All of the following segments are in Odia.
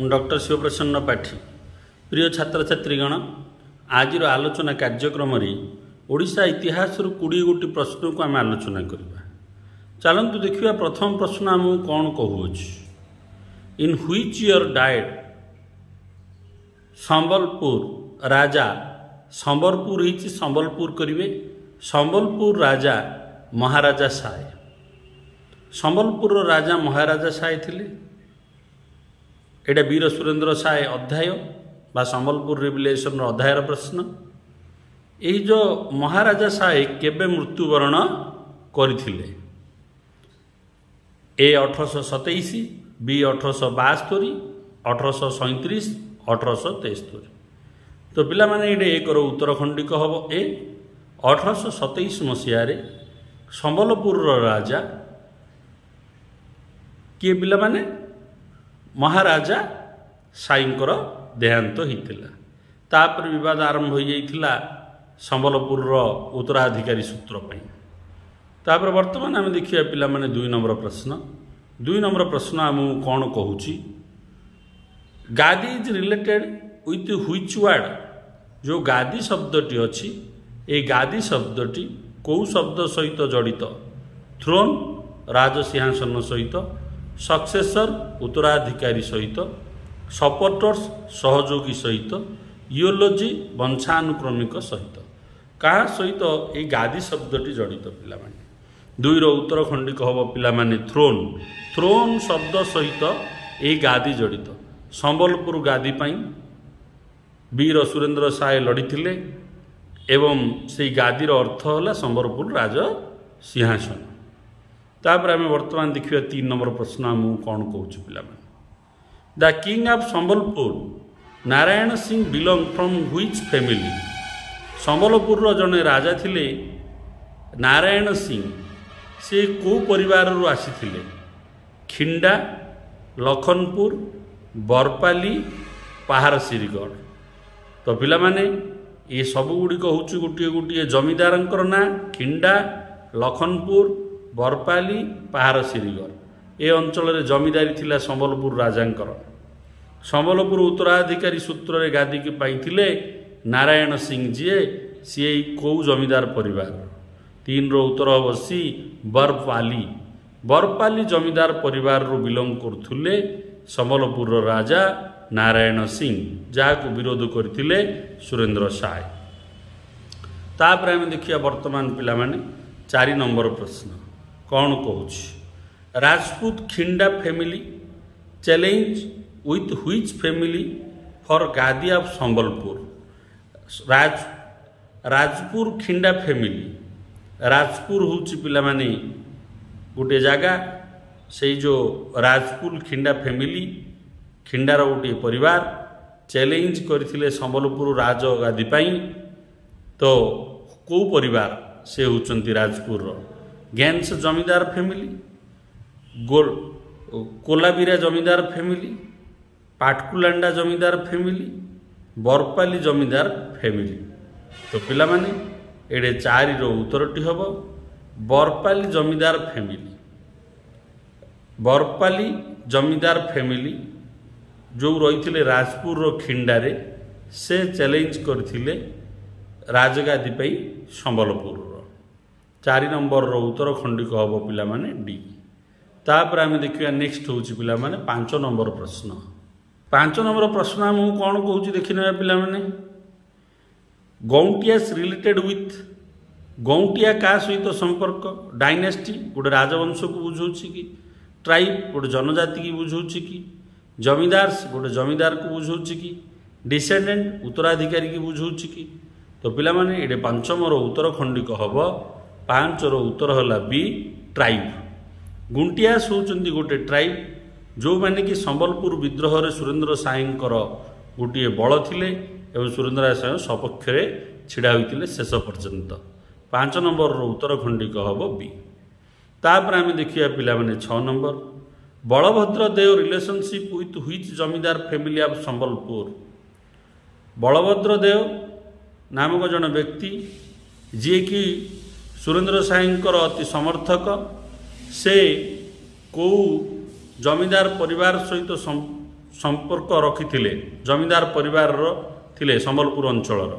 ମୁଁ ଡକ୍ଟର ଶିବପ୍ରସନ୍ନ ପାଠୀ ପ୍ରିୟ ଛାତ୍ରଛାତ୍ରୀଗଣ ଆଜିର ଆଲୋଚନା କାର୍ଯ୍ୟକ୍ରମରେ ଓଡ଼ିଶା ଇତିହାସରୁ କୋଡ଼ିଏ ଗୋଟି ପ୍ରଶ୍ନକୁ ଆମେ ଆଲୋଚନା କରିବା ଚାଲନ୍ତୁ ଦେଖିବା ପ୍ରଥମ ପ୍ରଶ୍ନ ଆମକୁ କ'ଣ କହୁଅଛି in which year died Sambalpur raja Sambalpur ହେଇଛି ସମ୍ବଲପୁର କରିବେ ସମ୍ବଲପୁର ରାଜା ମହାରାଜା ସାଏ ସମ୍ବଲପୁରର ରାଜା ମହାରାଜା ସାଏ ଥିଲେ এটা বীর সুরেন্দ্র সায় অধ্যায় বা ସମ୍ବଲପୁର ରିଭିଲେସନ୍ର ଅଧ୍ୟାୟର ପ୍ରଶ୍ନ ଏହି ଯେଉଁ ମହାରାଜା ସାଏ କେବେ ମୃତ୍ୟୁବରଣ କରିଥିଲେ ଏ ଅଠରଶହ ସତେଇଶ ବି ଅଠରଶହ ବାସ୍ତୋରି ଅଠରଶହ ସଇଁତିରିଶ ଅଠରଶହ ତେସ୍ତୋରି ତ ପିଲାମାନେ ଏଇଟା ଏକର ଉତ୍ତର ଖଣ୍ଡିକ ହେବ ଏ ଅଠରଶହ ସତେଇଶ ମସିହାରେ ସମ୍ବଲପୁରର ରାଜା କିଏ ପିଲାମାନେ ମହାରାଜା ସାଇଙ୍କର ଦେହାନ୍ତ ହୋଇଥିଲା ତାପରେ ବିବାଦ ଆରମ୍ଭ ହୋଇଯାଇଥିଲା ସମ୍ବଲପୁରର ଉତ୍ତରାଧିକାରୀ ସୂତ୍ର ପାଇଁ ତାପରେ ବର୍ତ୍ତମାନ ଆମେ ଦେଖିବା ପିଲାମାନେ ଦୁଇ ନମ୍ବର ପ୍ରଶ୍ନ ଦୁଇ ନମ୍ବର ପ୍ରଶ୍ନ ଆମକୁ କ'ଣ କହୁଛି gadi is related with which word ଯେଉଁ ଗାଦି ଶବ୍ଦଟି ଅଛି ଏ ଗାଦି ଶବ୍ଦଟି କେଉଁ ଶବ୍ଦ ସହିତ ଜଡ଼ିତ ଥ୍ରୋନ୍ ରାଜସିଂହାସନ ସହିତ ସକ୍ସେସର ଉତ୍ତରାଧିକାରୀ ସହିତ ସପୋର୍ଟର୍ସ ସହଯୋଗୀ ସହିତ ଇଓଲୋଜି ବଂଶାନୁକ୍ରମିକ ସହିତ କାହା ସହିତ ଏଇ ଗାଦି ଶବ୍ଦଟି ଜଡ଼ିତ ପିଲାମାନେ ଦୁଇର ଉତ୍ତର ଖଣ୍ଡିକ ହେବ ପିଲାମାନେ ଥ୍ରୋନ୍ ଥ୍ରୋନ୍ ଶବ୍ଦ ସହିତ ଏଇ ଗାଦି ଜଡ଼ିତ ସମ୍ବଲପୁର ଗାଦି ପାଇଁ ବୀର ସୁରେନ୍ଦ୍ର ସାଏ ଲଢ଼ିଥିଲେ ଏବଂ ସେଇ ଗାଦିର ଅର୍ଥ ହେଲା ସମ୍ବଲପୁର ରାଜ ସିଂହାସନ ତାପରେ ଆମେ ବର୍ତ୍ତମାନ ଦେଖିବା ତିନି ନମ୍ବର ପ୍ରଶ୍ନ ଆମକୁ କ'ଣ କହୁଛୁ ପିଲାମାନେ the king of Sambalpur Narayan Singh belong from which family ସମ୍ବଲପୁରର ଜଣେ ରାଜା ଥିଲେ ନାରାୟଣ ସିଂ ସେ କେଉଁ ପରିବାରରୁ ଆସିଥିଲେ ଖିଣ୍ଡା ଲଖନପୁର ବରପାଲି ପାହାର ଶ୍ରୀଗଡ଼ ତ ପିଲାମାନେ ଏସବୁ ଗୁଡ଼ିକ ହେଉଛି ଗୋଟିଏ ଗୋଟିଏ ଜମିଦାରଙ୍କର ନାଁ ଖିଣ୍ଡା ଲଖନପୁର ବରପାଲି ପାହାର ସିରିଗର ଏ ଅଞ୍ଚଳରେ ଜମିଦାରୀ ଥିଲା ସମ୍ବଲପୁର ରାଜାଙ୍କର ସମ୍ବଲପୁର ଉତ୍ତରାଧିକାରୀ ସୂତ୍ରରେ ଗାଦିକି ପାଇଥିଲେ ନାରାୟଣ ସିଂ ଯିଏ ସିଏ କେଉଁ ଜମିଦାର ପରିବାର ତିନିର ଉତ୍ତର ହେବ ସି ବରପାଲି ବରପାଲି ଜମିଦାର ପରିବାରରୁ ବିଲଙ୍ଗ କରୁଥିଲେ ସମ୍ବଲପୁରର ରାଜା ନାରାୟଣ ସିଂ ଯାହାକୁ ବିରୋଧ କରିଥିଲେ ସୁରେନ୍ଦ୍ର ସାଏ ତାପରେ ଆମେ ଦେଖିବା ବର୍ତ୍ତମାନ ପିଲାମାନେ ଚାରି ନମ୍ବର ପ୍ରଶ୍ନ କ'ଣ କହୁଛି Rajput Khinda family challenge with which family for gadi of Sambalpur Raj Rajpur Khinda family Rajpur ହେଉଛି ପିଲାମାନେ ଗୋଟିଏ ଜାଗା ସେଇ ଯେଉଁ ରାଜପୁର ଖିଣ୍ଡା ଫ୍ୟାମିଲି ଖିଣ୍ଡାର ଗୋଟିଏ ପରିବାର ଚ୍ୟାଲେଞ୍ଜ କରିଥିଲେ ସମ୍ବଲପୁର ରାଜ ଗାଦି ପାଇଁ ତ କେଉଁ ପରିବାର ସେ ହେଉଛନ୍ତି ରାଜପୁରର গ্যান্স জমিদার ফ্যামিলি গোল Kolabira zamindar family Patkulanda zamindar family Barpali zamindar family ତ ପିଲାମାନେ ଏଡ଼େ ଚାରିର ଉତ୍ତରଟି ହେବ ବରପାଲି ଜମିଦାର ଫ୍ୟାମିଲି ବରପାଲି ଜମିଦାର ଫ୍ୟାମିଲି ଯେଉଁ ରହିଥିଲେ ରାଜପୁରର ଖିଣ୍ଡାରେ ସେ ଚ୍ୟାଲେଞ୍ଜ କରିଥିଲେ ରାଜଗାଦି ପାଇଁ ସମ୍ବଲପୁରର ଚାରି ନମ୍ବରର ଉତ୍ତର ଖଣ୍ଡିକ ହେବ ପିଲାମାନେ ଡି ତାପରେ ଆମେ ଦେଖିବା ନେକ୍ସଟ ହେଉଛି ପିଲାମାନେ ପାଞ୍ଚ ନମ୍ବର ପ୍ରଶ୍ନ ପାଞ୍ଚ ନମ୍ବର ପ୍ରଶ୍ନ ଆମକୁ କ'ଣ କହୁଛି ଦେଖିନେବା ପିଲାମାନେ ଗୌଟିଆସ୍ ରିଲେଟେଡ୍ ୱିଥ୍ ଗୌଟିଆ କାହା ସହିତ ସମ୍ପର୍କ ଡାଇନାଷ୍ଟି ଗୋଟେ ରାଜବଂଶକୁ ବୁଝଉଛି କି ଟ୍ରାଇବ୍ ଗୋଟେ ଜନଜାତିକି ବୁଝଉଛି କି ଜମିଦାର୍ସ ଗୋଟେ ଜମିଦାରକୁ ବୁଝଉଛି କି ଡିସେଣ୍ଡେଣ୍ଟ ଉତ୍ତରାଧିକାରୀକି ବୁଝଉଛି କି ତ ପିଲାମାନେ ଏଇଟା ପଞ୍ଚମର ଉତ୍ତର ଖଣ୍ଡିକ ହେବ ପାଞ୍ଚର ଉତ୍ତର ହେଲା ବି ଟ୍ରାଇବ୍ ଗୁଣ୍ଟିଆସ ହେଉଛନ୍ତି ଗୋଟିଏ ଟ୍ରାଇବ୍ ଯେଉଁମାନେ କି ସମ୍ବଲପୁର ବିଦ୍ରୋହରେ ସୁରେନ୍ଦ୍ର ସାଏଙ୍କର ଗୋଟିଏ ବଳ ଥିଲେ ଏବଂ ସୁରେନ୍ଦ୍ର ସାଏ ସପକ୍ଷରେ ଛିଡ଼ା ହୋଇଥିଲେ ଶେଷ ପର୍ଯ୍ୟନ୍ତ ପାଞ୍ଚ ନମ୍ବରର ଉତ୍ତର ଖଣ୍ଡିକ ହେବ ବି ତାପରେ ଆମେ ଦେଖିବା ପିଲାମାନେ ଛଅ number Balabhadra Deo relationship with which zamindar family of Sambalpur Balabhadra Deo ନାମକ ଜଣେ ବ୍ୟକ୍ତି ଯିଏକି ସୁରେନ୍ଦ୍ର ସାଏଙ୍କର ଅତି ସମର୍ଥକ ସେ କେଉଁ ଜମିଦାର ପରିବାର ସହିତ ସମ୍ପର୍କ ରଖିଥିଲେ ଜମିଦାର ପରିବାରର ଥିଲେ ସମ୍ବଲପୁର ଅଞ୍ଚଳର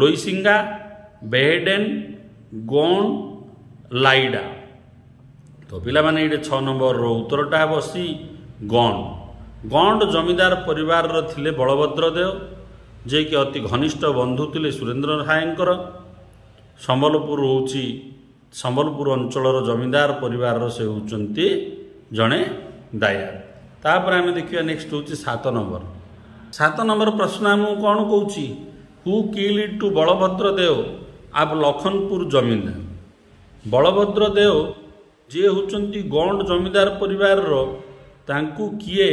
ଲୋଇସିଙ୍ଗା ବେହେଡ଼େନ୍ ଗୋଣ ଲାଇଡ଼ା ତ ପିଲାମାନେ ଏଇଠି ଛଅ ନମ୍ବରର ଉତ୍ତରଟା ବସି ଗଣ୍ଡ ଗଣ୍ଡ ଜମିଦାର ପରିବାରର ଥିଲେ ବଳଭଦ୍ର ଦେଓ ଯିଏକି ଅତି ଘନିଷ୍ଠ ବନ୍ଧୁ ଥିଲେ ସୁରେନ୍ଦ୍ର ରାୟଙ୍କର ସମ୍ବଲପୁର ହେଉଛି ସମ୍ବଲପୁର ଅଞ୍ଚଳର ଜମିଦାର ପରିବାରର ସେ ହେଉଛନ୍ତି ଜଣେ ଦାୟା ତାପରେ ଆମେ ଦେଖିବା ନେକ୍ସଟ ହେଉଛି ସାତ ନମ୍ବର ସାତ ନମ୍ବର ପ୍ରଶ୍ନ ଆମକୁ କ'ଣ କହୁଛି who kill it to Balabhadra Deo A Lakhanpur zamindar Balabhadra Deo ଯିଏ ହେଉଛନ୍ତି ଗଣ୍ଡ ଜମିଦାର ପରିବାରର ତାଙ୍କୁ କିଏ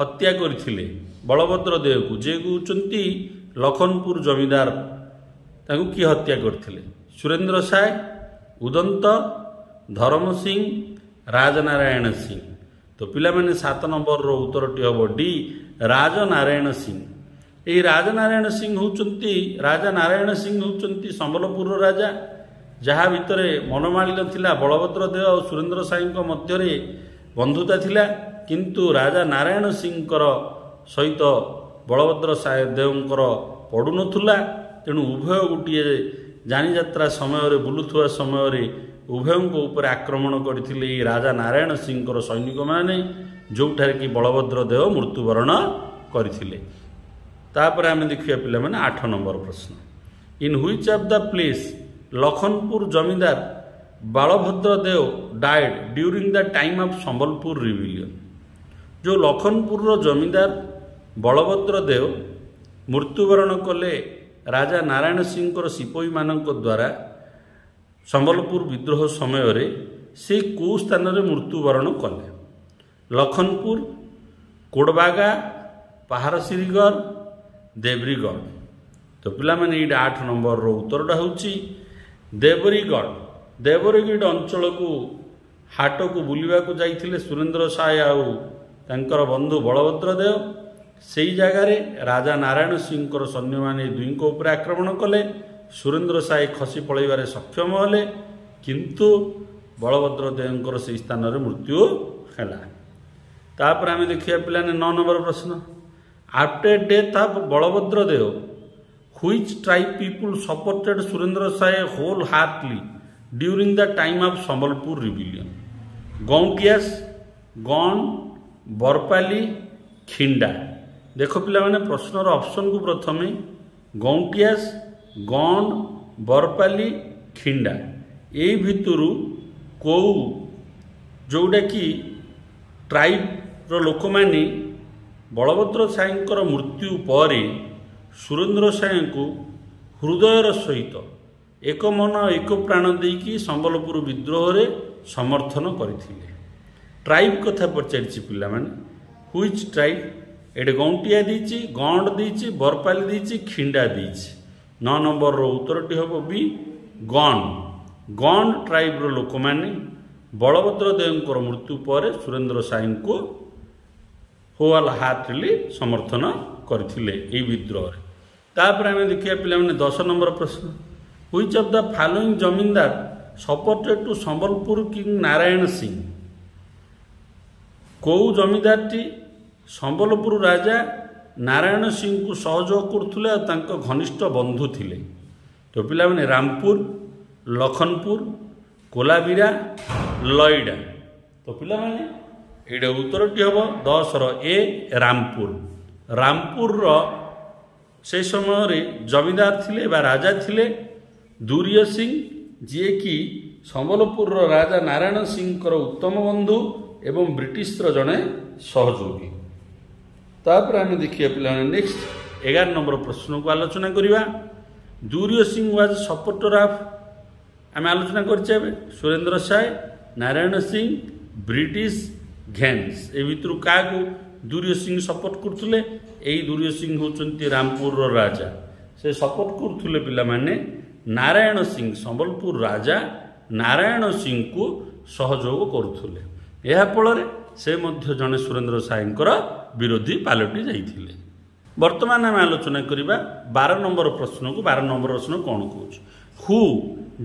ହତ୍ୟା କରିଥିଲେ ବଳଭଦ୍ର ଦେଓକୁ ଯିଏ ହେଉଛନ୍ତି ଲଖନପୁର ଜମିଦାର ତାଙ୍କୁ କିଏ ହତ୍ୟା କରିଥିଲେ ସୁରେନ୍ଦ୍ର ସାଏ ଉଦନ୍ତ ଧରମ ସିଂ ରାଜନାରାୟଣ ସିଂ ତ ପିଲାମାନେ ସାତ ନମ୍ବରର ଉତ୍ତରଟି ହେବ ଡି ରାଜନାରାୟଣ ସିଂ ଏହି ରାଜନାରାୟଣ ସିଂ ହେଉଛନ୍ତି ରାଜା ନାରାୟଣ ସିଂ ହେଉଛନ୍ତି ସମ୍ବଲପୁରର ରାଜା ଯାହା ଭିତରେ ମନମାଳିନ ଥିଲା ବଳଭଦ୍ର ଦେହ ଆଉ ସୁରେନ୍ଦ୍ର ସାଏଙ୍କ ମଧ୍ୟରେ ବନ୍ଧୁତା ଥିଲା କିନ୍ତୁ ରାଜା ନାରାୟଣ ସିଂଙ୍କର ସହିତ ବଳଭଦ୍ର ସାଏ ଦେଓଙ୍କର ପଡ଼ୁନଥିଲା ତେଣୁ ଉଭୟ ଗୋଟିଏ ଯାନିଯାତ୍ରା ସମୟରେ ବୁଲୁଥିବା ସମୟରେ ଉଭୟଙ୍କ ଉପରେ ଆକ୍ରମଣ କରିଥିଲେ ଏଇ ରାଜା ନାରାୟଣ ସିଂହଙ୍କର ସୈନିକମାନେ ଯେଉଁଠାରେ କି ବଳଭଦ୍ର ଦେହ ମୃତ୍ୟୁବରଣ କରିଥିଲେ ତାପରେ ଆମେ ଦେଖିବା ପିଲାମାନେ ଆଠ ନମ୍ବର ପ୍ରଶ୍ନ in which of the place Lakhanpur zamindar Balabhadra Deo died during the time of Sambalpur rebellion ଯେଉଁ ଲଖନପୁରର ଜମିଦାର ବଳଭଦ୍ର ଦେଓ ମୃତ୍ୟୁବରଣ କଲେ ରାଜା ନାରାୟଣ ସିଂଙ୍କର ସିପାହୀମାନଙ୍କ ଦ୍ୱାରା ସମ୍ବଲପୁର ବିଦ୍ରୋହ ସମୟରେ ସେ କେଉଁ ସ୍ଥାନରେ ମୃତ୍ୟୁବରଣ କଲେ ଲଖନପୁର କୋଡ଼ବାଗା ପାହାରସିରିଗଡ଼ ଦେବ୍ରିଗଡ଼ ତ ପିଲାମାନେ ଏଇଟା ଆଠ ନମ୍ବରର ଉତ୍ତରଟା ହେଉଛି ଦେବରିଗଡ଼ ଦେବରିଗଡ଼ ଅଞ୍ଚଳକୁ ହାଟକୁ ବୁଲିବାକୁ ଯାଇଥିଲେ ସୁରେନ୍ଦ୍ର ସାଏ ଆଉ ତାଙ୍କର ବନ୍ଧୁ ବଳଭଦ୍ର ଦେବ ସେଇ ଜାଗାରେ ରାଜା ନାରାୟଣ ସିଂହଙ୍କର ସୈନ୍ୟମାନେ ଦୁଇଙ୍କ ଉପରେ ଆକ୍ରମଣ କଲେ ସୁରେନ୍ଦ୍ର ସାଏ ଖସି ପଳେଇବାରେ ସକ୍ଷମ ହେଲେ କିନ୍ତୁ ବଳଭଦ୍ର ଦେୟଙ୍କର ସେହି ସ୍ଥାନରେ ମୃତ୍ୟୁ ହେଲା ତାପରେ ଆମେ ଦେଖିବା ପିଲାମାନେ ନଅ ନମ୍ବର ପ୍ରଶ୍ନ after death of Balabhadra Deo which tribe people supported Surendra Sai wholeheartedly during the time of Sambalpur rebellion Gauntias ଗଣ୍ ବରପାଲି ଖିଣ୍ଡା ଦେଖ ପିଲାମାନେ ପ୍ରଶ୍ନର ଅପସନକୁ ପ୍ରଥମେ ଗଉଁଟିଆସ ଗଣ୍ଡ ବରପାଲି ଖିଣ୍ଡା ଏଇ ଭିତରୁ କେଉଁ ଯେଉଁଟାକି ଟ୍ରାଇବ୍ର ଲୋକମାନେ ବଳଭଦ୍ର ସାଏଙ୍କର ମୃତ୍ୟୁ ପରେ ସୁରେନ୍ଦ୍ର ସାଏଙ୍କୁ ହୃଦୟର ସହିତ ଏକ ମନ ଏକ ପ୍ରାଣ ଦେଇକି ସମ୍ବଲପୁର ବିଦ୍ରୋହରେ ସମର୍ଥନ କରିଥିଲେ ଟ୍ରାଇବ୍ କଥା ପଚାରିଛି ପିଲାମାନେ ହୁଇଚ୍ ଟ୍ରାଇବ୍ ଏଠି ଗଣ୍ଟିଆ ଦେଇଛି ଗଣ୍ଡ ଦେଇଛି ବରପାଲି ଦେଇଛି ଖିଣ୍ଡା ଦେଇଛି ନଅ ନମ୍ବରର ଉତ୍ତରଟି ହେବ ବି ଗଣ ଗଣ୍ଡ ଟ୍ରାଇବ୍ର ଲୋକମାନେ ବଳଭଦ୍ର ଦେବଙ୍କର ମୃତ୍ୟୁ ପରେ ସୁରେନ୍ଦ୍ର ସାଇଙ୍କୁ ହୋଆଲ ହାଟଲି ସମର୍ଥନ କରିଥିଲେ ଏହି ବିଦ୍ରୋହରେ ତାପରେ ଆମେ ଦେଖିବା ପିଲାମାନେ ଦଶ ନମ୍ବର ପ୍ରଶ୍ନ which of the following zamindar supported to Sambalpur king Narayan Singh କେଉଁ ଜମିଦାରଟି ସମ୍ବଲପୁର ରାଜା ନାରାୟଣ ସିଂଙ୍କୁ ସହଯୋଗ କରୁଥିଲେ ଆଉ ତାଙ୍କ ଘନିଷ୍ଠ ବନ୍ଧୁ ଥିଲେ ତ ପିଲାମାନେ ରାମପୁର ଲଖନପୁର କୋଲାବିରା ଲଇଡ଼ା ତ ପିଲାମାନେ ଏଇଟା ଉତ୍ତରଟି ହେବ ଦଶର ଏ ରାମପୁର ରାମପୁରର ସେ ସମୟରେ ଜମିଦାର ଥିଲେ ବା ରାଜା ଥିଲେ ଦୁରିୟ ସିଂ ଯିଏକି ସମ୍ବଲପୁରର ରାଜା ନାରାୟଣ ସିଂଙ୍କର ଉତ୍ତମ ବନ୍ଧୁ ଏବଂ ବ୍ରିଟିଶର ଜଣେ ସହଯୋଗୀ ତାପରେ ଆମେ ଦେଖିବା ପିଲାମାନେ ନେକ୍ସଟ ଏଗାର ନମ୍ବର ପ୍ରଶ୍ନକୁ ଆଲୋଚନା କରିବା ସିଂ ୱାଜ୍ ସପୋର୍ଟର ଅଫ୍ ଆମେ ଆଲୋଚନା କରିଛେ ଏବେ ସୁରେନ୍ଦ୍ର ସାଏ ନାରାୟଣ ସିଂ ବ୍ରିଟିଶ ଘେନ୍ସ ଏ ଭିତରୁ କାହାକୁ ଦୁର୍ଯ୍ୟସିଂ ସପୋର୍ଟ କରୁଥିଲେ ଏଇ ଦୁର୍ଯ୍ୟସିଂ ହେଉଛନ୍ତି ରାମପୁରର ରାଜା ସେ ସପୋର୍ଟ କରୁଥିଲେ ପିଲାମାନେ ନାରାୟଣ ସିଂ ସମ୍ବଲପୁର ରାଜା ନାରାୟଣ ସିଂଙ୍କୁ ସହଯୋଗ କରୁଥିଲେ ଏହା ଫଳରେ ସେ ମଧ୍ୟ ଜଣେ ସୁରେନ୍ଦ୍ର ସାଏଙ୍କର ବିରୋଧୀ ପାଲଟି ଯାଇଥିଲେ ବର୍ତ୍ତମାନ ଆମେ ଆଲୋଚନା କରିବା ବାର ନମ୍ବର ପ୍ରଶ୍ନକୁ ବାର ନମ୍ବର ପ୍ରଶ୍ନ କ'ଣ କହୁଛି who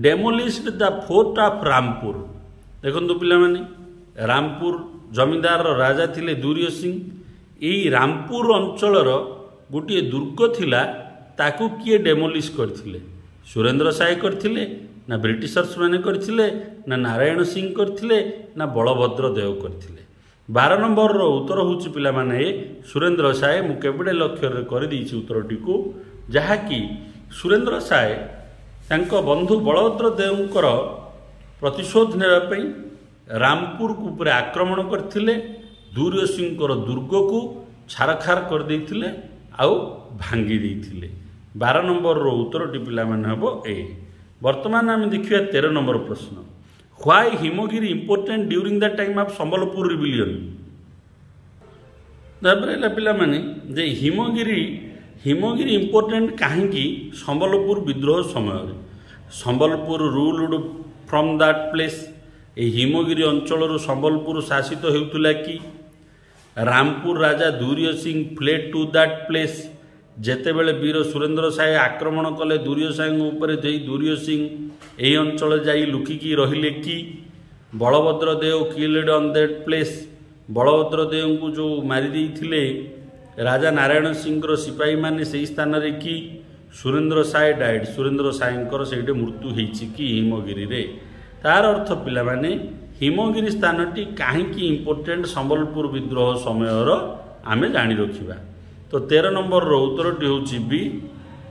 demolished the fort of Rampur ଦେଖନ୍ତୁ ପିଲାମାନେ ରାମପୁର ଜମିଦାରର ରାଜା ଥିଲେ ଦୁର୍ଯ୍ୟ ସିଂ ଏଇ ରାମପୁର ଅଞ୍ଚଳର ଗୋଟିଏ ଦୁର୍ଗ ଥିଲା ତାକୁ କିଏ ଡେମୋଲିସ୍ କରିଥିଲେ ସୁରେନ୍ଦ୍ର ସାଏ କରିଥିଲେ ନା ବ୍ରିଟିଶର୍ସମାନେ କରିଥିଲେ ନା ନାରାୟଣ ସିଂ କରିଥିଲେ ନା ବଳଭଦ୍ର ଦେଓ କରିଥିଲେ ବାର ନମ୍ବରର ଉତ୍ତର ହେଉଛି ପିଲାମାନେ ସୁରେନ୍ଦ୍ର ସାଏ ମୁଁ କେବେଡ଼େ ଲକ୍ଷ୍ୟରେ କରିଦେଇଛି ଉତ୍ତରଟିକୁ ଯାହାକି ସୁରେନ୍ଦ୍ର ସାଏ ତାଙ୍କ ବନ୍ଧୁ ବଳଭଦ୍ର ଦେଙ୍କର ପ୍ରତିଶୋଧ ନେବା ପାଇଁ ରାମପୁରକୁ ଉପରେ ଆକ୍ରମଣ କରିଥିଲେ ଦୁର୍ଯ୍ୟସିଂହଙ୍କର ଦୁର୍ଗକୁ ଛାରଖାର କରିଦେଇଥିଲେ ଆଉ ଭାଙ୍ଗି ଦେଇଥିଲେ ବାର ନମ୍ବରର ଉତ୍ତରଟି ପିଲାମାନେ ହେବ ଏ ବର୍ତ୍ତମାନ ଆମେ ଦେଖିବା ତେର ନମ୍ବର ପ୍ରଶ୍ନ why Himgiri important during the time of Sambalpur rebellion ତାପରେ ହେଲା ପିଲାମାନେ ଯେ ହିମଗିରି ହିମଗିରି ଇମ୍ପୋର୍ଟାଣ୍ଟ କାହିଁକି ସମ୍ବଲପୁର ବିଦ୍ରୋହ ସମୟରେ Sambalpur ruled from that place ଏହି ହିମଗିରି ଅଞ୍ଚଳରୁ ସମ୍ବଲପୁର ଶାସିତ ହେଉଥିଲା କି Rampur raja Durjay Singh fled two that place ଯେତେବେଳେ ବୀର ସୁରେନ୍ଦ୍ର ସାଏ ଆକ୍ରମଣ କଲେ ଦୁର୍ଯ୍ୟ ସାଏଙ୍କ ଉପରେ ଦେଇ ଦୁର୍ଯ୍ୟ ସିଂ ଏହି ଅଞ୍ଚଳ ଯାଇ ଲୁକିକି ରହିଲେ କି Balabhadra Deo killed on that place Balabhadra ଦେଓଙ୍କୁ ଯେଉଁ ମାରି ଦେଇଥିଲେ ରାଜା ନାରାୟଣ ସିଂହର ସିପାହୀମାନେ ସେହି ସ୍ଥାନରେ କି ସୁରେନ୍ଦ୍ର ସାଏ ଡାଏଡ୍ ସୁରେନ୍ଦ୍ର ସାଏଙ୍କର ସେଇଠି ମୃତ୍ୟୁ ହୋଇଛି କି ହିମଗିରିରେ ତାର ଅର୍ଥ ପିଲାମାନେ ହିମଗିରି ସ୍ଥାନଟି କାହିଁକି ଇମ୍ପୋର୍ଟେଣ୍ଟ ସମ୍ବଲପୁର ବିଦ୍ରୋହ ସମୟର ଆମେ ଜାଣି ରଖିବା ତ ତେର ନମ୍ବରର ଉତ୍ତରଟି ହେଉଛି B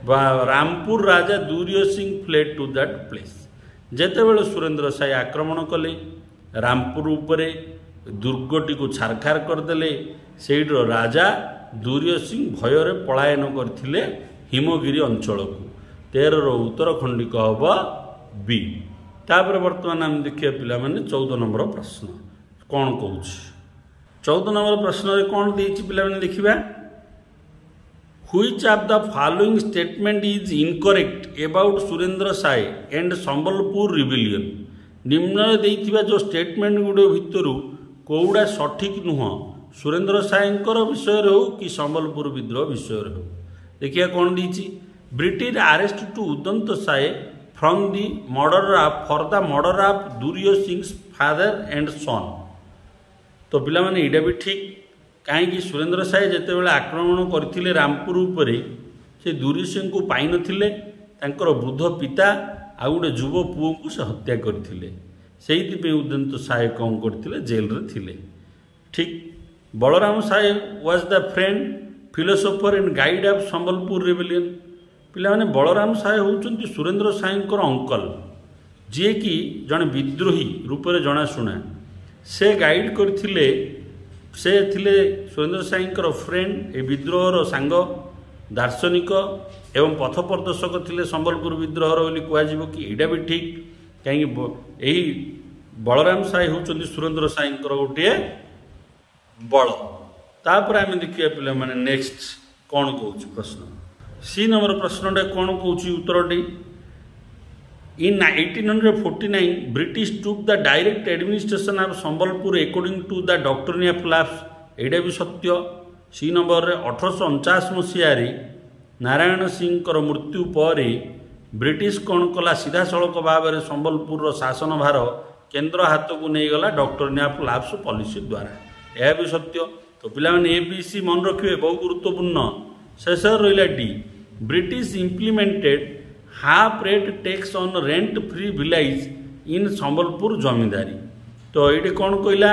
Rampur raja Durjay Singh fled to that place ଯେତେବେଳେ ସୁରେନ୍ଦ୍ର ସାଏ ଆକ୍ରମଣ କଲେ ରାମପୁର ଉପରେ ଦୁର୍ଗଟିକୁ ଛାରଖାର କରିଦେଲେ ସେଇଠିର ରାଜା ଦୁର୍ଯ୍ୟ ସିଂ ଭୟରେ ପଳାୟନ କରିଥିଲେ ହିମଗିରି ଅଞ୍ଚଳକୁ ତେରର ଉତ୍ତରଖଣ୍ଡିକ ହେବ ବି ତାପରେ ବର୍ତ୍ତମାନ ଆମେ ଦେଖିବା ପିଲାମାନେ ଚଉଦ ନମ୍ବର ପ୍ରଶ୍ନ କ'ଣ କହୁଛି ଚଉଦ ନମ୍ବର ପ୍ରଶ୍ନରେ କ'ଣ ଦେଇଛି ପିଲାମାନେ ଦେଖିବା which of the following statement is incorrect about Surendra Sai and Sambalpur rebellion? নিম্ନରେ ଦେଇଥିବା ଯେଉଁ ଷ୍ଟେଟମେଣ୍ଟ ଗୁଡ଼ିକ ଭିତରୁ କେଉଁଟା ସଠିକ୍ ନୁହଁ ସୁରେନ୍ଦ୍ର ସାଏଙ୍କର ବିଷୟରେ ହେଉ କି ସମ୍ବଲପୁର ବିଦ୍ରୋହ ବିଷୟରେ ହେଉ ଦେଖିବା କ'ଣ ଦେଇଛି British arrest to Udant Sai from the murder of for the murder of Durjay Singh's father and son ତ ପିଲାମାନେ ଏଇଟା ବି ଠିକ୍ କାହିଁକି ସୁରେନ୍ଦ୍ର ସାଏ ଯେତେବେଳେ ଆକ୍ରମଣ କରିଥିଲେ ରାମପୁର ଉପରେ ସେ ଦୁରିସିଂହଙ୍କୁ ପାଇନଥିଲେ ତାଙ୍କର ବୃଦ୍ଧ ପିତା ଆଉ ଗୋଟେ ଯୁବ ପୁଅକୁ ସେ ହତ୍ୟା କରିଥିଲେ ସେଇଥିପାଇଁ ଉଦନ୍ତ ସାଏ କ'ଣ କରିଥିଲେ ଜେଲରେ ଥିଲେ ଠିକ୍ Balaram Sai was the friend philosopher and guide of Sambalpur rebellion ପିଲାମାନେ ବଳରାମ ସାଏ ହେଉଛନ୍ତି ସୁରେନ୍ଦ୍ର ସାଏଙ୍କର ଅଙ୍କଲ ଯିଏକି ଜଣେ ବିଦ୍ରୋହୀ ରୂପରେ ଜଣାଶୁଣା ସେ ଗାଇଡ୍ କରିଥିଲେ ସେ ଥିଲେ ସୁରେନ୍ଦ୍ର ସାଇଙ୍କର ଫ୍ରେଣ୍ଡ ଏ ବିଦ୍ରୋହର ସାଙ୍ଗ ଦାର୍ଶନିକ ଏବଂ ପଥ ପ୍ରଦର୍ଶକ ଥିଲେ ସମ୍ବଲପୁର ବିଦ୍ରୋହର ବୋଲି କୁହାଯିବ କି ଏଇଟା ବି ଠିକ୍ କାହିଁକି ଏହି ବଳରାମ ସାଏ ହେଉଛନ୍ତି ସୁରେନ୍ଦ୍ର ସାଇଙ୍କର ଗୋଟିଏ ବଳ ତାପରେ ଆମେ ଦେଖିବା ପିଲାମାନେ ନେକ୍ସଟ କ'ଣ କହୁଛି ପ୍ରଶ୍ନ ସି ନମ୍ବର ପ୍ରଶ୍ନଟା କ'ଣ କହୁଛି ଉତ୍ତରଟି in eighteen hundred forty nine British took the direct administration of Sambalpur according to the doctrine of lapse ଏଇଟା ବି ସତ୍ୟ ସି ନମ୍ବରରେ ଅଠରଶହ ଅଣଚାଶ ମସିହାରେ ନାରାୟଣ ସିଂଙ୍କର ମୃତ୍ୟୁ ପରେ ବ୍ରିଟିଶ କ'ଣ କଲା ସିଧାସଳଖ ଭାବରେ ସମ୍ବଲପୁରର ଶାସନ ଭାର କେନ୍ଦ୍ର ହାତକୁ ନେଇଗଲା ଡକ୍ଟରିନ୍ ଅଫ୍ ଲାପ୍ସ ପଲିସି ଦ୍ୱାରା ଏହା ବି ସତ୍ୟ ତ ପିଲାମାନେ ଏ ବି ସି ମନେ ରଖିବେ ବହୁ ଗୁରୁତ୍ୱପୂର୍ଣ୍ଣ ଶେଷରେ ରହିଲା D British implemented half rate tax on rent free village in Sambalpur zamindari তো ଏଇଠି କ'ଣ କହିଲା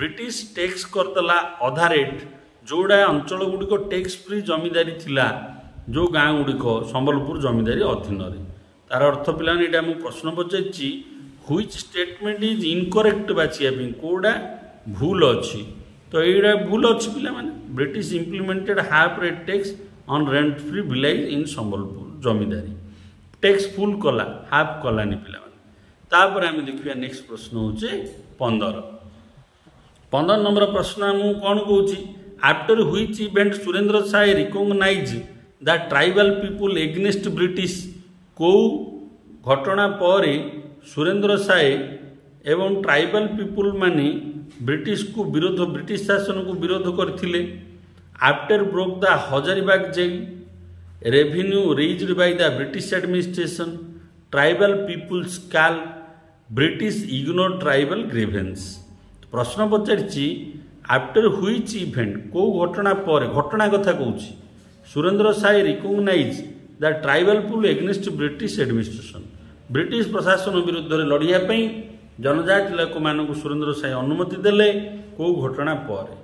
ବ୍ରିଟିଶ ଟେକ୍ସ କରିଦେଲା ଅଧା ରେଟ୍ ଯେଉଁଟା ଅଞ୍ଚଳ ଗୁଡ଼ିକ ଟେକ୍ସ ଫ୍ରି ଜମିଦାରୀ ଥିଲା ଯେଉଁ ଗାଁ ଗୁଡ଼ିକ ସମ୍ବଲପୁର ଜମିଦାରୀ ଅଧୀନରେ ତାର ଅର୍ଥ ପିଲାମାନେ ଏଇଟା ମୁଁ ପ୍ରଶ୍ନ ପଚାରିଛି ହୁଇଚ୍ ଷ୍ଟେଟମେଣ୍ଟ ଇଜ୍ ଇନକରେକ୍ଟ ବାଛିବା ପାଇଁ କେଉଁଟା ଭୁଲ ଅଛି ତ ଏଇଟା ଭୁଲ ଅଛି ପିଲାମାନେ British implemented half rate tax on rent free village in Sambalpur zamindari tax ଫୁଲ୍ କଲା ହାଫ୍ କଲାନି ପିଲାମାନେ ତାପରେ ଆମେ ଦେଖିବା ନେକ୍ସଟ ପ୍ରଶ୍ନ ହେଉଛି ପନ୍ଦର ପନ୍ଦର ନମ୍ବର ପ୍ରଶ୍ନ ମୁଁ କ'ଣ କହୁଛି after which event Surendra Sai recognise that tribal people against British କେଉଁ ଘଟଣା ପରେ ସୁରେନ୍ଦ୍ର ସାଏ ଏବଂ ଟ୍ରାଇବାଲ ପିପୁଲ ମାନେ ବ୍ରିଟିଶକୁ ବିରୋଧ ବ୍ରିଟିଶ ଶାସନକୁ ବିରୋଧ କରିଥିଲେ after broke the Hazaribagh jail revenue raised by the British administration tribal peoples call, British ignored tribal grievance প্রশ্ন পচারিছি আফটর হুইচ ইভেন্ট কেউ ঘটনা পরে ঘটনা কথা কৌছি Surendra Sai recognise the tribal people against British administration British প্রশাসন বিরুদ্ধে লড়িয়া পাই জনজাতি লোকমানଙ୍କୁ সুরেন্দ্র সাই অনুমতি দেলে কেউ ঘটনা পরে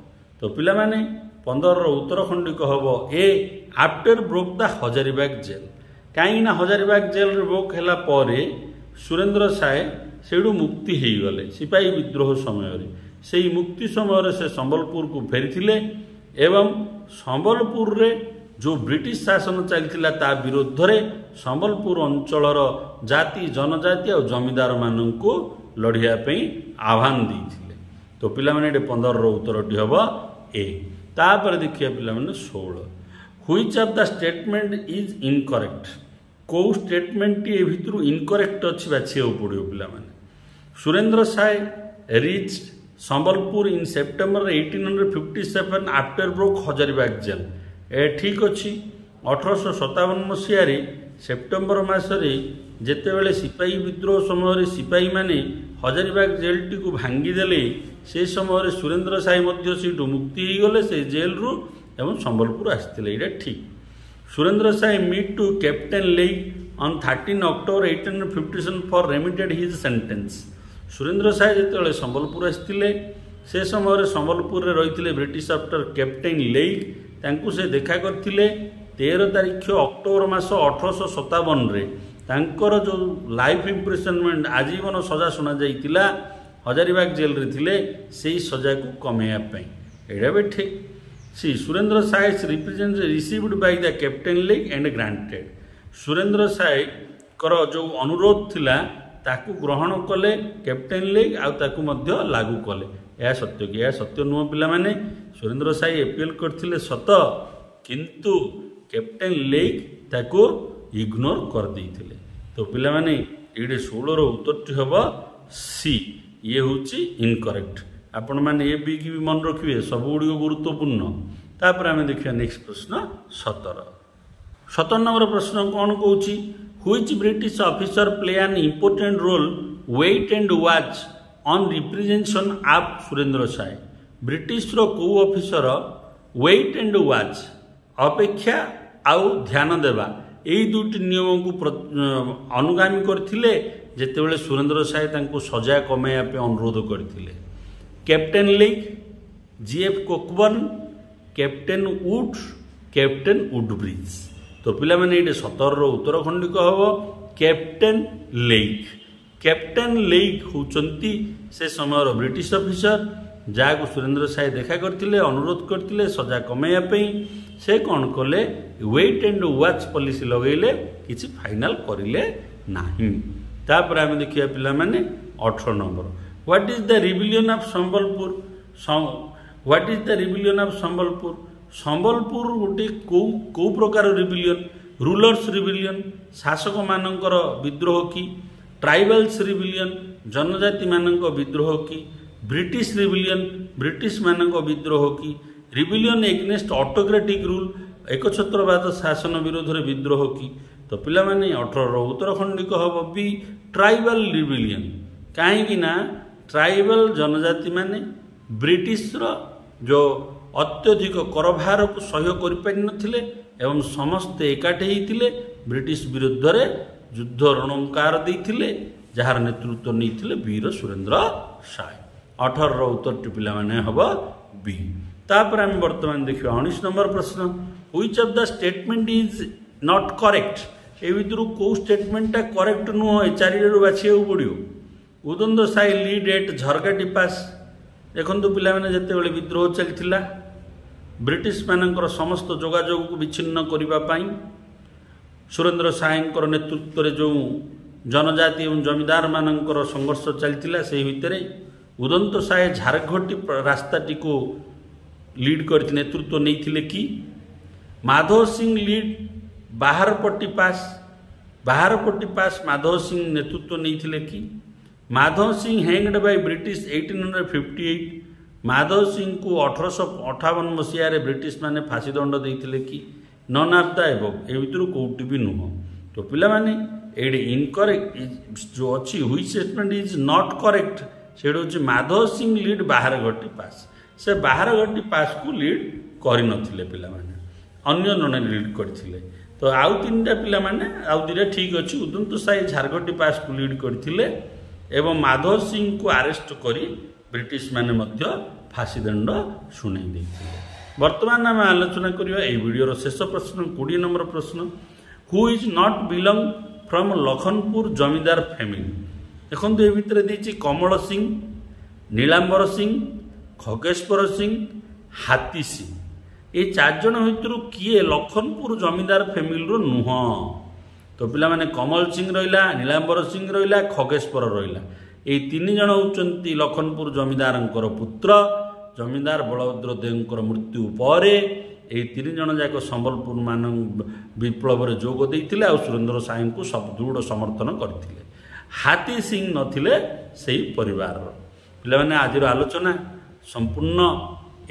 তো পিলাମାନେ পনেরর উত্তরখণ্ডিক হব A after broke the Hazaribagh jail કાହିଁକିନା ହଜାରିବାଗ ଜେଲରେ ବୋକ ହେଲା ପରେ ସୁରେନ୍ଦ୍ର ସାଏ ସେଇଠୁ ମୁକ୍ତି ହେଇଗଲେ ସିପାହୀ ବିଦ୍ରୋହ ସମୟରେ ସେଇ ମୁକ୍ତି ସମୟରେ ସେ ସମ୍ବଲପୁରକୁ ଫେରିଥିଲେ ଏବଂ ସମ୍ବଲପୁରରେ ଯେଉଁ ବ୍ରିଟିଶ ଶାସନ ଚାଲିଥିଲା ତା ବିରୁଦ୍ଧରେ ସମ୍ବଲପୁର ଅଞ୍ଚଳର ଜାତି ଜନଜାତି ଆଉ ଜମିଦାରମାନଙ୍କୁ ଲଢ଼ିବା ପାଇଁ ଆହ୍ୱାନ ଦେଇଥିଲେ ତ ପିଲାମାନେ ଏଠି ପନ୍ଦରର ଉତ୍ତରଟି ହେବ ଏ ତାପରେ ଦେଖିବା ପିଲାମାନେ ଷୋହଳ which of the statement is incorrect କେଉଁ ଷ୍ଟେଟମେଣ୍ଟଟି ଏ ଭିତରୁ ଇନକରେକ୍ଟ ଅଛି ବାଛିବାକୁ ପଡ଼ିବ ପିଲାମାନେ Surendra Sai reach Sambalpur in September eighteen hundred fifty seven after broke Hazaribagh exam ଏ ଠିକ୍ ଅଛି ଅଠରଶହ ସତାବନ ମସିହାରେ ସେପ୍ଟେମ୍ବର ମାସରେ ଯେତେବେଳେ ସିପାହୀ ବିଦ୍ରୋହ ସମୟରେ ସିପାହୀମାନେ ହଜାରିବାଗ ଜେଲ୍ଟିକୁ ଭାଙ୍ଗିଦେଲେ ସେ ସମୟରେ ସୁରେନ୍ଦ୍ର ସାହି ମଧ୍ୟ ସେଇଠୁ ମୁକ୍ତି ହୋଇଗଲେ ସେ ଜେଲ୍ରୁ ଏବଂ ସମ୍ବଲପୁର ଆସିଥିଲେ ଏଇଟା ଠିକ୍ Surendra Sai meet to captain Leigh on thirteen October eighteen hundred fifty seven for remitted his sentence Surendra Sai ଯେତେବେଳେ ସମ୍ବଲପୁର ଆସିଥିଲେ ସେ ସମୟରେ ସମ୍ବଲପୁରରେ ରହିଥିଲେ ବ୍ରିଟିଶ ଆଫ୍ଟର କ୍ୟାପଟେନ୍ ଲେଗ୍ ତାଙ୍କୁ ସେ ଦେଖା କରିଥିଲେ ତେର ତାରିଖ ଅକ୍ଟୋବର ମାସ ଅଠରଶହ ସତାବନରେ ତାଙ୍କର ଯେଉଁ ଲାଇଫ୍ ଇମ୍ପ୍ରେସନମେଣ୍ଟ ଆଜୀବନ ସଜା ଶୁଣାଯାଇଥିଲା ହଜାରିବାଗ ଜେଲ୍ରେ ଥିଲେ ସେହି ସଜାକୁ କମେଇବା ପାଇଁ ଏଇଟା ବି ଠିକ୍ See, Surendra Sai is represented, received by the captain league and granted. Surendra Sai karo jo anurodh thila, taku grahana kale, captain league, au taku madhya lagu kale. Eya satya ki, eya satya nuva pila mane, Surendra Sai appeal kar thile sata, kintu captain league taku ignore kar di thile. To pila mane, ee de sholo ro utotri hava, C. Ye huchi incorrect. ଆପଣମାନେ ଏ ବି କି ବି ମନେ ରଖିବେ ସବୁଗୁଡ଼ିକ ଗୁରୁତ୍ୱପୂର୍ଣ୍ଣ ତାପରେ ଆମେ ଦେଖିବା ନେକ୍ସଟ ପ୍ରଶ୍ନ ସତର ସତର ନମ୍ବର ପ୍ରଶ୍ନ କ'ଣ କହୁଛି which British officer play an important role wait and watch on representation of Surendra Sai ବ୍ରିଟିଶର କେଉଁ ଅଫିସର ୱେଟ୍ ଆଣ୍ଡ ୱାଚ୍ ଅପେକ୍ଷା ଆଉ ଧ୍ୟାନ ଦେବା ଏଇ ଦୁଇଟି ନିୟମକୁ ଅନୁଗାମୀ କରିଥିଲେ ଯେତେବେଳେ ସୁରେନ୍ଦ୍ର ସାଏ ତାଙ୍କୁ ସଜା କମାଇବା ପାଇଁ ଅନୁରୋଧ କରିଥିଲେ captain Link G F Cockburn captain Wood captain Woodbridge तो पाने ये सतर उत्तर खंडिक हम कैप्टन लेक कैप्टन लेक होती से समय ब्रिटिश अफिसर ଯାହାକୁ ସୁରେନ୍ଦ୍ର ସାଏ ଦେଖା କରିଥିଲେ ଅନୁରୋଧ କରିଥିଲେ ସଜା କମାଇବା ପାଇଁ ସେ କ'ଣ କଲେ ୱେଟ୍ ଆଣ୍ଡ ୱାଚ୍ ପଲିସି ଲଗାଇଲେ କିଛି ଫାଇନାଲ୍ କରିଲେ ନାହିଁ ତାପରେ ଆମେ ଦେଖିବା ପିଲାମାନେ ଅଠର number what is the rebellion of Sambalpur what is the rebellion of Sambalpur Sambalpur ଗୋଟିଏ କେଉଁ କେଉଁ ପ୍ରକାର ରିଭିଲିଅନ୍ ରୁଲର୍ସ ରିଭିଲିଅନ୍ ଶାସକମାନଙ୍କର ବିଦ୍ରୋହ କି ଟ୍ରାଇବାଲ୍ସ ରିଭିଲିଅନ୍ ଜନଜାତିମାନଙ୍କ ବିଦ୍ରୋହ କି ବ୍ରିଟିଶ ରିଭିଲିଅନ୍ ବ୍ରିଟିଶମାନଙ୍କ ବିଦ୍ରୋହ କି ରିଭିଲିଅନ୍ ଏଗ୍ନେଷ୍ଟ ଅଟୋକ୍ରେଟିକ୍ ରୁଲ୍ ଏକଛତ୍ରବାଦ ଶାସନ ବିରୋଧରେ ବିଦ୍ରୋହ କି ତ ପିଲାମାନେ ଅଠରର ଉତ୍ତରଖଣ୍ଡିକ ହେବ ବି ଟ୍ରାଇବାଲ୍ ରିଭିଲିଅନ୍ କାହିଁକିନା ଟ୍ରାଇବାଲ ଜନଜାତିମାନେ ବ୍ରିଟିଶର ଯେଉଁ ଅତ୍ୟଧିକ କରଭାରକୁ ସହ୍ୟ କରିପାରିନଥିଲେ ଏବଂ ସମସ୍ତେ ଏକାଠି ହେଇଥିଲେ ବ୍ରିଟିଶ ବିରୁଦ୍ଧରେ ଯୁଦ୍ଧ ରଣଙ୍କାର ଦେଇଥିଲେ ଯାହାର ନେତୃତ୍ୱ ନେଇଥିଲେ ବୀର ସୁରେନ୍ଦ୍ର ସାଏ ଅଠରର ଉତ୍ତରଟି ପିଲାମାନେ ହେବ ବି ତାପରେ ଆମେ ବର୍ତ୍ତମାନ ଦେଖିବା ଉଣେଇଶ ନମ୍ବର ପ୍ରଶ୍ନ which of the statement is not correct ଏ ଭିତରୁ କେଉଁ ଷ୍ଟେଟମେଣ୍ଟଟା କରେକ୍ଟ ନୁହଁ ଏ ଚାରିଟାରୁ ବାଛିବାକୁ ପଡ଼ିବ ଉଦନ୍ଦ ସାହି ଲିଡ୍ ଏଟ୍ ଝରକାଟି ପାସ୍ ଦେଖନ୍ତୁ ପିଲାମାନେ ଯେତେବେଳେ ବିଦ୍ରୋହ ଚାଲିଥିଲା ବ୍ରିଟିଶମାନଙ୍କର ସମସ୍ତ ଯୋଗାଯୋଗକୁ ବିଚ୍ଛିନ୍ନ କରିବା ପାଇଁ ସୁରେନ୍ଦ୍ର ସାଏଙ୍କର ନେତୃତ୍ୱରେ ଯେଉଁ ଜନଜାତି ଏବଂ ଜମିଦାରମାନଙ୍କର ସଂଘର୍ଷ ଚାଲିଥିଲା ସେହି ଭିତରେ ଉଦନ୍ତ ସାଏ ଝାରଘଟି ରାସ୍ତାଟିକୁ ଲିଡ୍ କରି ନେତୃତ୍ୱ ନେଇଥିଲେ କି Madhav Singh lead Baharpati pass Baharpati pass Madhav Singh ନେତୃତ୍ୱ ନେଇଥିଲେ କି Madhav Singh hanged by British 1858 Madhav ସିଂଙ୍କୁ ଅଠରଶହ ଅଠାବନ ମସିହାରେ ବ୍ରିଟିଶମାନେ ଫାଶୀ ଦଣ୍ଡ ଦେଇଥିଲେ କି ନନ୍ ଆଫ୍ ଦ ଏବଂ ଏ ଭିତରୁ କେଉଁଠି ବି ନୁହଁ ତ ପିଲାମାନେ ଏଇଠି ଇନକରେକ୍ଟ ଯେଉଁ ଅଛି which statement is not correct ସେଇଟା ହେଉଛି ମାଧବ ସିଂ ଲିଡ୍ ବାହାରଘଟି ପାସ୍ ସେ ବାହାରଘଟି ପାସ୍କୁ ଲିଡ୍ କରିନଥିଲେ ପିଲାମାନେ ଅନ୍ୟ ଜଣେ ଲିଡ୍ କରିଥିଲେ ତ ଆଉ ତିନିଟା ପିଲାମାନେ ଆଉ ଦୁଇଟା ଠିକ୍ ଅଛି ଉଦନ୍ତ ସାହି ଝାରଘଟି ପାସ୍କୁ ଲିଡ୍ କରିଥିଲେ এবং মাধব সিংଙ୍କୁ আরেস্ট କରି ବ୍ରିଟିଶମାନେ ମଧ୍ୟ ଫାଶୀ ଦଣ୍ଡ ଶୁଣାଇ ଦେଇଥିଲେ ବର୍ତ୍ତମାନ ଆମେ ଆଲୋଚନା କରିବା ଏହି ଭିଡ଼ିଓର ଶେଷ ପ୍ରଶ୍ନ କୋଡ଼ିଏ ନମ୍ବର ପ୍ରଶ୍ନ who is not belong from Lakhanpur zamindar family ଦେଖନ୍ତୁ ଏ ଭିତରେ ଦେଇଛି କମଳ ସିଂ ନୀଳାମ୍ବର ସିଂ ଖଗେଶ୍ୱର ସିଂ ହାତୀ ସିଂ ଏ ଚାରିଜଣ ଭିତରୁ କିଏ ଲଖନପୁର ଜମିଦାର ଫ୍ୟାମିଲିର ନୁହଁ ତ ପିଲାମାନେ କମଲ ସିଂ ରହିଲା ନୀଳାମ୍ବର ସିଂ ରହିଲା ଖଗେଶ୍ୱର ରହିଲା ଏଇ ତିନି ଜଣ ହେଉଛନ୍ତି ଲଖନପୁର ଜମିଦାରଙ୍କର ପୁତ୍ର ଜମିଦାର ବଳଭଦ୍ର ଦେଙ୍କର ମୃତ୍ୟୁ ପରେ ଏହି ତିନି ଜଣ ଯାକ ସମ୍ବଲପୁର ମାନ ବିପ୍ଳବରେ ଯୋଗ ଦେଇଥିଲେ ଆଉ ସୁରେନ୍ଦ୍ର ସାଏଙ୍କୁ ସୁଦୃଢ଼ ସମର୍ଥନ କରିଥିଲେ ହାତୀ ସିଂ ନଥିଲେ ସେହି ପରିବାରର ପିଲାମାନେ ଆଜିର ଆଲୋଚନା ସମ୍ପୂର୍ଣ୍ଣ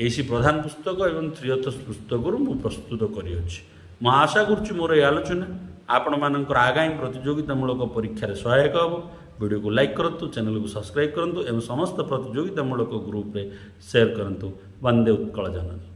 ଏସି ପ୍ରଧାନ ପୁସ୍ତକ ଏବଂ ତ୍ରିୟତ ପୁସ୍ତକରୁ ମୁଁ ପ୍ରସ୍ତୁତ କରିଅଛି ମୁଁ ଆଶା କରୁଛି ମୋର ଏହି ଆଲୋଚନା ଆପଣମାନଙ୍କର ଆଗାମୀ ପ୍ରତିଯୋଗିତାମୂଳକ ପରୀକ୍ଷାରେ ସହାୟକ ହେବ ଭିଡ଼ିଓକୁ ଲାଇକ୍ କରନ୍ତୁ ଚ୍ୟାନେଲକୁ ସବସ୍କ୍ରାଇବ୍ କରନ୍ତୁ ଏବଂ ସମସ୍ତ ପ୍ରତିଯୋଗିତାମୂଳକ ଗ୍ରୁପରେ ସେୟାର କରନ୍ତୁ ବନ୍ଦେ ଉତ୍କଳ ଜନନୀ